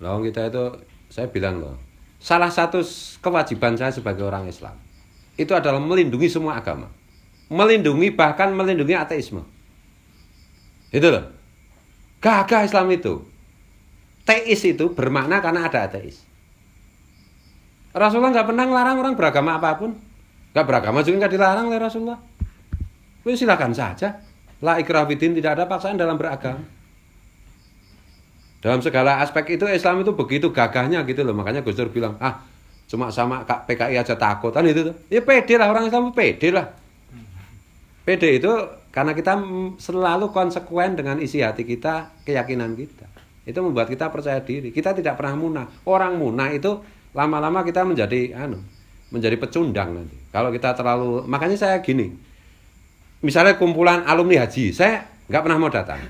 loh kita itu saya bilang loh salah satu kewajiban saya sebagai orang Islam itu adalah melindungi semua agama melindungi bahkan melindungi ateisme itu loh gagah Islam itu teis itu bermakna karena ada ateis Rasulullah nggak pernah larang orang beragama apapun nggak beragama juga nggak dilarang oleh Rasulullah Silahkan silakan saja la ikrah tidak ada paksaan dalam beragama dalam segala aspek itu Islam itu begitu gagahnya gitu loh. Makanya Gus Dur bilang, ah cuma sama PKI aja takut. Kan itu tuh. Ya pede lah orang Islam pede lah. Pede itu karena kita selalu konsekuen dengan isi hati kita, keyakinan kita. Itu membuat kita percaya diri. Kita tidak pernah munah. Orang munah itu lama-lama kita menjadi anu, menjadi pecundang nanti. Kalau kita terlalu makanya saya gini. Misalnya kumpulan alumni haji, saya nggak pernah mau datang.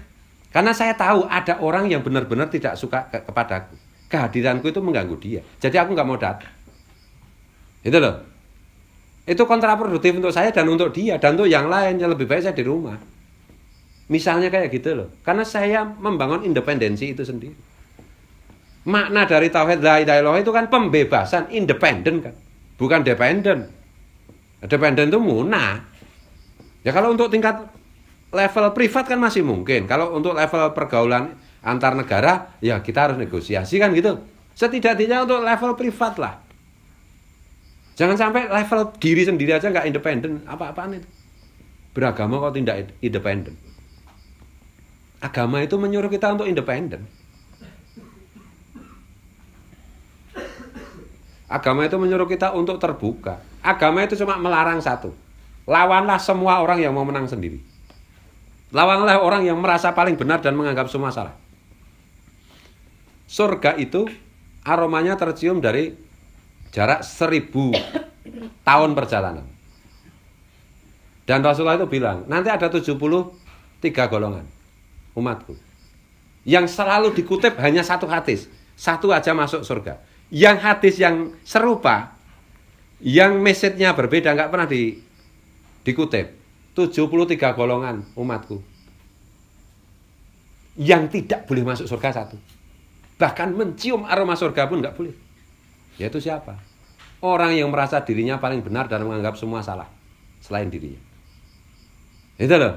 Karena saya tahu ada orang yang benar-benar tidak suka ke kepadaku. Kehadiranku itu mengganggu dia. Jadi aku nggak mau datang. Itu loh. Itu kontraproduktif untuk saya dan untuk dia dan untuk yang lain. Yang lebih baik saya di rumah. Misalnya kayak gitu loh. Karena saya membangun independensi itu sendiri. Makna dari tauhid la ilaha itu kan pembebasan, independen kan. Bukan dependen. Dependen itu munah. Ya kalau untuk tingkat level privat kan masih mungkin. Kalau untuk level pergaulan antar negara, ya kita harus negosiasi kan gitu. Setidaknya untuk level privat lah. Jangan sampai level diri sendiri aja nggak independen, apa-apaan itu. Beragama kok tidak independen. Agama itu menyuruh kita untuk independen. Agama itu menyuruh kita untuk terbuka. Agama itu cuma melarang satu. Lawanlah semua orang yang mau menang sendiri. Lawanlah orang yang merasa paling benar dan menganggap semua salah. Surga itu aromanya tercium dari jarak seribu tahun perjalanan. Dan Rasulullah itu bilang, nanti ada 73 golongan umatku. Yang selalu dikutip hanya satu hadis. Satu aja masuk surga. Yang hadis yang serupa, yang mesetnya berbeda, nggak pernah di, dikutip. 73 golongan umatku yang tidak boleh masuk surga satu. Bahkan mencium aroma surga pun nggak boleh. Yaitu siapa? Orang yang merasa dirinya paling benar dan menganggap semua salah selain dirinya. Itu loh.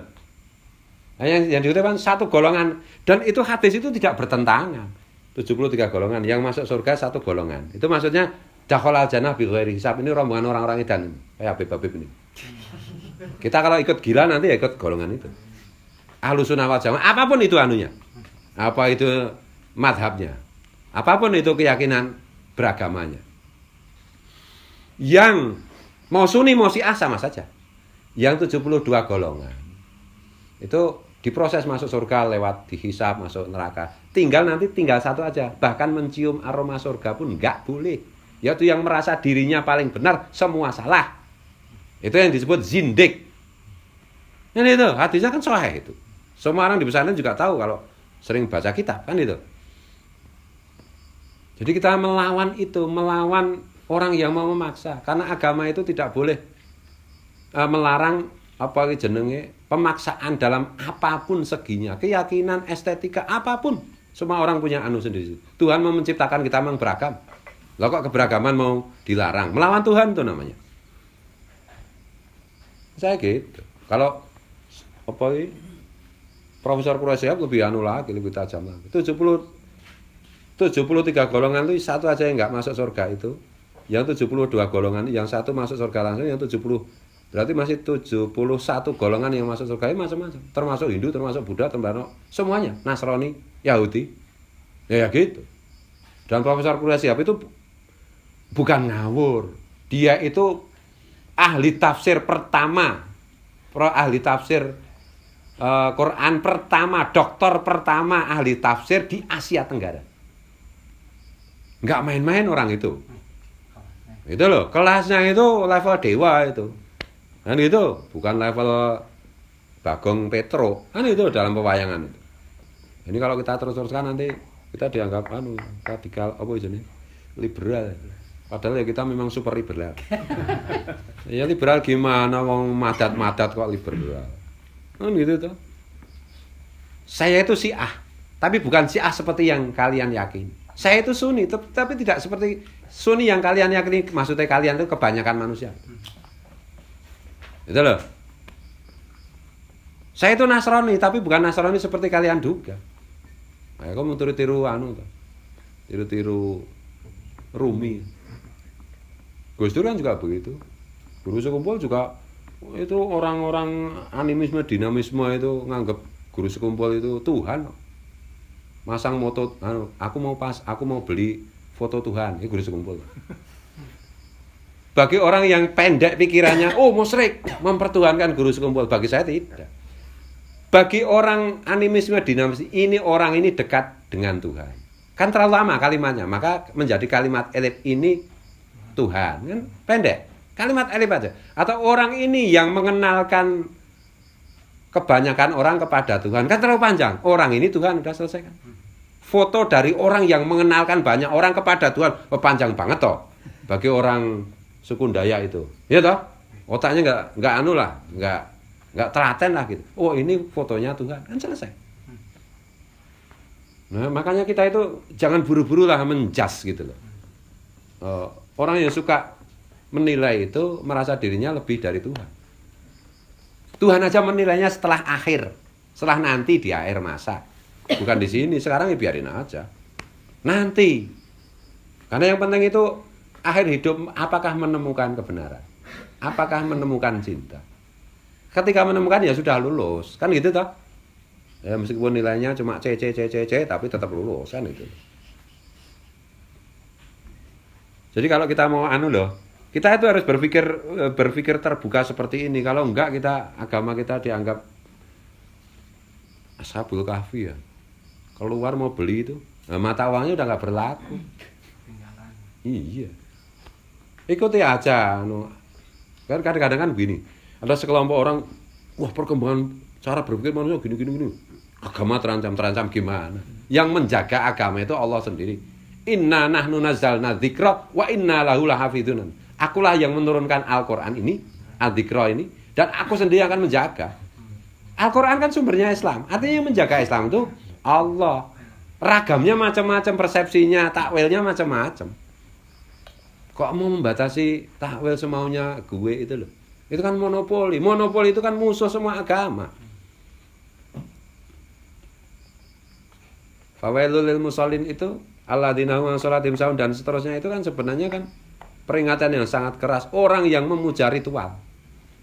Nah, yang, yang diutarakan satu golongan dan itu hadis itu tidak bertentangan. 73 golongan yang masuk surga satu golongan. Itu maksudnya dakhal al jannah bi ghairi hisab. Ini rombongan orang-orang edan Kayak Habib Habib ini. Eh, kita kalau ikut gila nanti ya ikut golongan itu. Ahlus sunnah wal jamaah apapun itu anunya. Apa itu madhabnya. Apapun itu keyakinan beragamanya. Yang mau sunni mau si'ah sama saja. Yang 72 golongan. Itu diproses masuk surga lewat dihisap masuk neraka tinggal nanti tinggal satu aja bahkan mencium aroma surga pun nggak boleh yaitu yang merasa dirinya paling benar semua salah itu yang disebut zindik. Ini itu, hadisnya kan sahih itu. Semua orang di pesantren juga tahu kalau sering baca kitab kan itu. Jadi kita melawan itu, melawan orang yang mau memaksa karena agama itu tidak boleh uh, melarang apa jenenge pemaksaan dalam apapun seginya, keyakinan, estetika apapun. Semua orang punya anu sendiri. Tuhan mau menciptakan kita memang beragam. Lah kok keberagaman mau dilarang? Melawan Tuhan tuh namanya saya gitu kalau apa ini Profesor Kuresiap lebih anu lagi lebih tajam lagi 70 73 golongan itu satu aja yang nggak masuk surga itu yang 72 golongan yang satu masuk surga langsung yang 70 berarti masih 71 golongan yang masuk surga ini macam-macam termasuk Hindu termasuk Buddha termasuk semuanya Nasrani Yahudi ya, ya gitu dan Profesor Kuresiap itu bukan ngawur dia itu ahli tafsir pertama, pro ahli tafsir uh, Quran pertama, doktor pertama ahli tafsir di Asia Tenggara. Nggak main-main orang itu. Itu loh, kelasnya itu level dewa itu. Kan itu, bukan level Bagong Petro. Kan itu dalam pewayangan itu. Ini kalau kita terus-teruskan nanti kita dianggap anu radikal apa ini liberal. Padahal ya kita memang super liberal. ya liberal gimana wong madat-madat kok liberal. Kan gitu tuh. Saya itu ah, tapi bukan ah seperti yang kalian yakin. Saya itu Sunni, tapi tidak seperti Sunni yang kalian yakin. Maksudnya kalian itu kebanyakan manusia. Itu loh. Saya itu Nasrani, tapi bukan Nasrani seperti kalian duga. Nah, kamu tiru-tiru anu tuh. Tiru-tiru Rumi. Gus Dur kan juga begitu. Guru sekumpul juga itu orang-orang animisme dinamisme itu nganggap guru sekumpul itu Tuhan. Masang moto, anu, aku mau pas, aku mau beli foto Tuhan, ini guru sekumpul. Bagi orang yang pendek pikirannya, oh musrik, mempertuhankan guru sekumpul. Bagi saya tidak. Bagi orang animisme dinamis, ini orang ini dekat dengan Tuhan. Kan terlalu lama kalimatnya, maka menjadi kalimat elip ini Tuhan kan pendek kalimat elif aja atau orang ini yang mengenalkan kebanyakan orang kepada Tuhan kan terlalu panjang orang ini Tuhan udah selesai kan foto dari orang yang mengenalkan banyak orang kepada Tuhan oh, panjang banget toh bagi orang suku Daya itu ya toh otaknya nggak nggak anu lah nggak nggak telaten lah gitu oh ini fotonya Tuhan kan selesai nah makanya kita itu jangan buru-buru lah menjas gitu loh oh, Orang yang suka menilai itu merasa dirinya lebih dari Tuhan. Tuhan aja menilainya setelah akhir, setelah nanti di akhir masa. Bukan di sini, sekarang ya biarin aja. Nanti. Karena yang penting itu akhir hidup apakah menemukan kebenaran? Apakah menemukan cinta? Ketika menemukan ya sudah lulus. Kan gitu toh? Ya meskipun nilainya cuma C C C C C tapi tetap lulus kan itu. Jadi kalau kita mau anu loh, kita itu harus berpikir eh, berpikir terbuka seperti ini. Kalau enggak kita agama kita dianggap asabul kahfi ya. Keluar mau beli itu, nah, mata uangnya udah nggak berlaku. Iya. Ikuti aja anu. Kan kadang-kadang kan begini. Ada sekelompok orang, wah perkembangan cara berpikir manusia gini gini gini. Agama terancam terancam gimana? Yang menjaga agama itu Allah sendiri. Inna nahnu nazalna dzikra wa inna lahu lahafidzun. Akulah yang menurunkan Al-Qur'an ini, Al-Dzikra ini dan aku sendiri akan menjaga. Al-Qur'an kan sumbernya Islam. Artinya yang menjaga Islam itu Allah. Ragamnya macam-macam, persepsinya, takwilnya macam-macam. Kok mau membatasi takwil semaunya gue itu loh. Itu kan monopoli. Monopoli itu kan musuh semua agama. Fawailul lil musallin itu dinaungan sholat saun dan seterusnya itu kan sebenarnya kan peringatan yang sangat keras orang yang memuja ritual.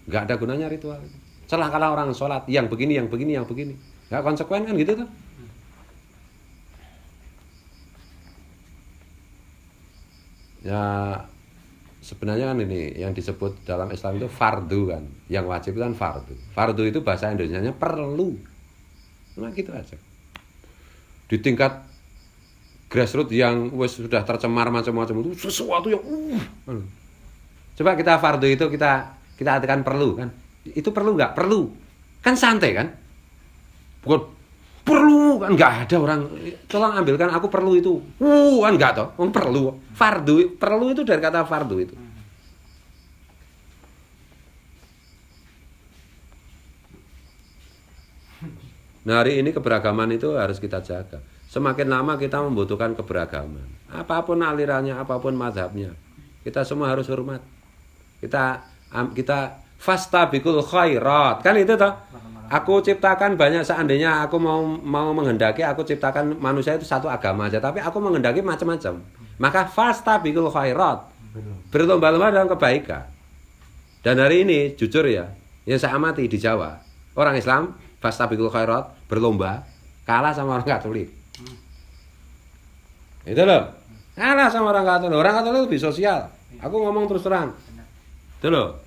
Nggak ada gunanya ritual. Celakalah orang sholat yang begini, yang begini, yang begini. Nggak konsekuen kan gitu tuh. Ya sebenarnya kan ini yang disebut dalam Islam itu fardu kan. Yang wajib itu kan fardu. Fardu itu bahasa Indonesia-nya perlu. Cuma nah, gitu aja. Di tingkat grassroots yang wes sudah tercemar macam-macam itu sesuatu yang uh. Coba kita fardu itu kita kita artikan perlu kan? Itu perlu nggak? Perlu. Kan santai kan? Bukan perlu kan nggak ada orang tolong ambilkan aku perlu itu uh kan nggak toh um, perlu fardu perlu itu dari kata fardu itu nah hari ini keberagaman itu harus kita jaga Semakin lama kita membutuhkan keberagaman. Apapun alirannya, apapun madhabnya, Kita semua harus hormat. Kita kita fasta bikul khairat. Kan itu toh? Aku ciptakan banyak seandainya aku mau mau menghendaki aku ciptakan manusia itu satu agama aja, tapi aku menghendaki macam-macam. Maka fasta bikul khairat. Berlomba-lomba dalam kebaikan. Dan hari ini jujur ya, yang saya amati di Jawa, orang Islam fasta bikul khairat berlomba kalah sama orang Katolik. Itu loh. Kalah sama orang Katolik. Orang Katolik lebih sosial. Aku ngomong terus terang. Itu loh.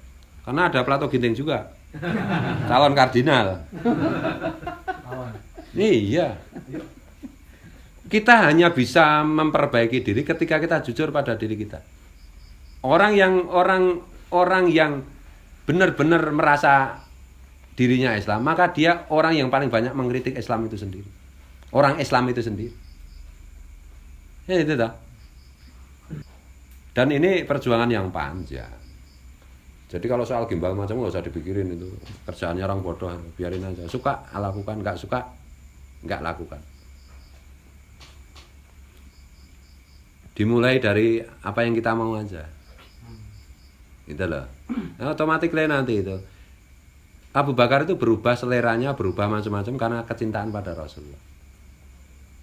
Karena ada Plato Ginting juga. Calon kardinal. Iya. Kita hanya bisa memperbaiki diri ketika kita jujur pada diri kita. Orang yang orang orang yang benar-benar merasa dirinya Islam, maka dia orang yang paling banyak mengkritik Islam itu sendiri. Orang Islam itu sendiri ya itu dah dan ini perjuangan yang panjang jadi kalau soal gimbal macam nggak usah dipikirin itu kerjaannya orang bodoh biarin aja suka lakukan nggak suka nggak lakukan dimulai dari apa yang kita mau aja itu loh nah, otomatis nanti itu Abu Bakar itu berubah seleranya berubah macam-macam karena kecintaan pada Rasulullah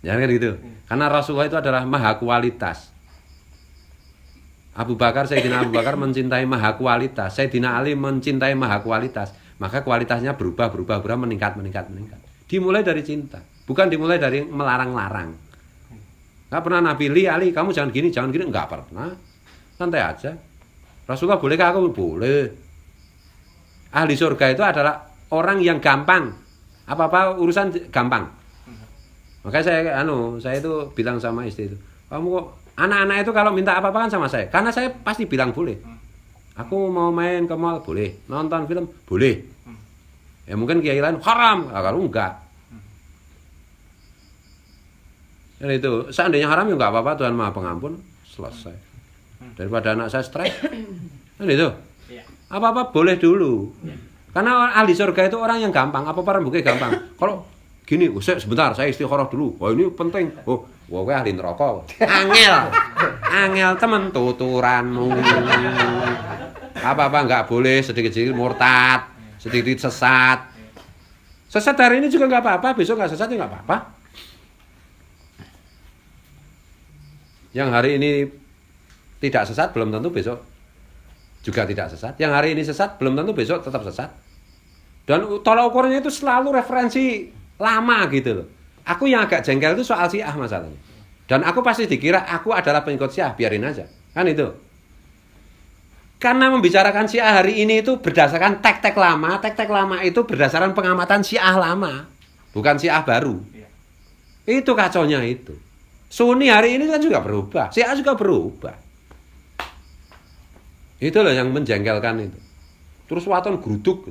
Ya kan gitu. Hmm. Karena Rasulullah itu adalah maha kualitas. Abu Bakar, Sayyidina Abu Bakar mencintai maha kualitas. Sayyidina Ali mencintai maha kualitas. Maka kualitasnya berubah, berubah, berubah, meningkat, meningkat, meningkat. Dimulai dari cinta. Bukan dimulai dari melarang-larang. Gak pernah Nabi Li, Ali, kamu jangan gini, jangan gini. enggak pernah. Santai aja. Rasulullah bolehkah aku? Boleh. Ahli surga itu adalah orang yang gampang. Apa-apa urusan gampang. Makanya saya anu, saya itu bilang sama istri itu, kamu kok anak-anak itu kalau minta apa-apa kan sama saya, karena saya pasti bilang boleh. Aku mau main ke mall boleh, nonton film boleh. Ya mungkin kiai lain haram, nah, kalau enggak. Dan itu seandainya haram ya enggak apa-apa Tuhan Maha Pengampun, selesai. Daripada anak saya stres. Kan itu. Iya. Apa-apa boleh dulu. Iya. Karena ahli surga itu orang yang gampang, apa-apa rembuknya gampang. Kalau gini usah oh, sebentar saya istiqoroh dulu wah oh, ini penting oh wah gue ahli rokok angel angel temen tuturanmu apa apa nggak boleh sedikit sedikit murtad sedikit sesat sesat hari ini juga nggak apa-apa besok nggak sesat juga nggak apa-apa yang hari ini tidak sesat belum tentu besok juga tidak sesat. Yang hari ini sesat belum tentu besok tetap sesat. Dan tolak ukurnya itu selalu referensi lama gitu loh. Aku yang agak jengkel itu soal Syiah masalahnya. Dan aku pasti dikira aku adalah pengikut Syiah, biarin aja. Kan itu. Karena membicarakan Syiah hari ini itu berdasarkan tek-tek lama, tek-tek lama itu berdasarkan pengamatan Syiah lama, bukan Syiah baru. Iya. Itu kaconya itu. Sunni hari ini kan juga berubah, Syiah juga berubah. Itu loh yang menjengkelkan itu. Terus waton geruduk.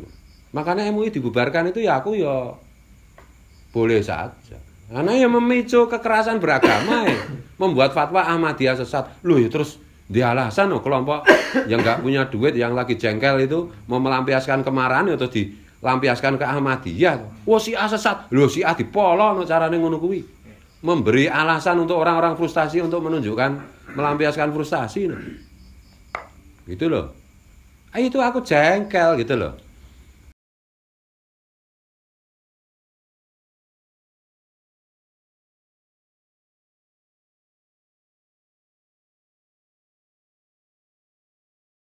Makanya MUI dibubarkan itu ya aku ya boleh saja. Karena yang memicu kekerasan beragama ya. Membuat fatwa Ahmadiyah sesat. Loh ya terus dia alasan loh kelompok yang nggak punya duit yang lagi jengkel itu mau melampiaskan kemarahan itu ya dilampiaskan ke Ahmadiyah. Wah si A sesat. Loh si A dipolo no carane ngono kuwi. Memberi alasan untuk orang-orang frustasi untuk menunjukkan melampiaskan frustasi. No. Gitu loh. Ah, itu aku jengkel gitu loh.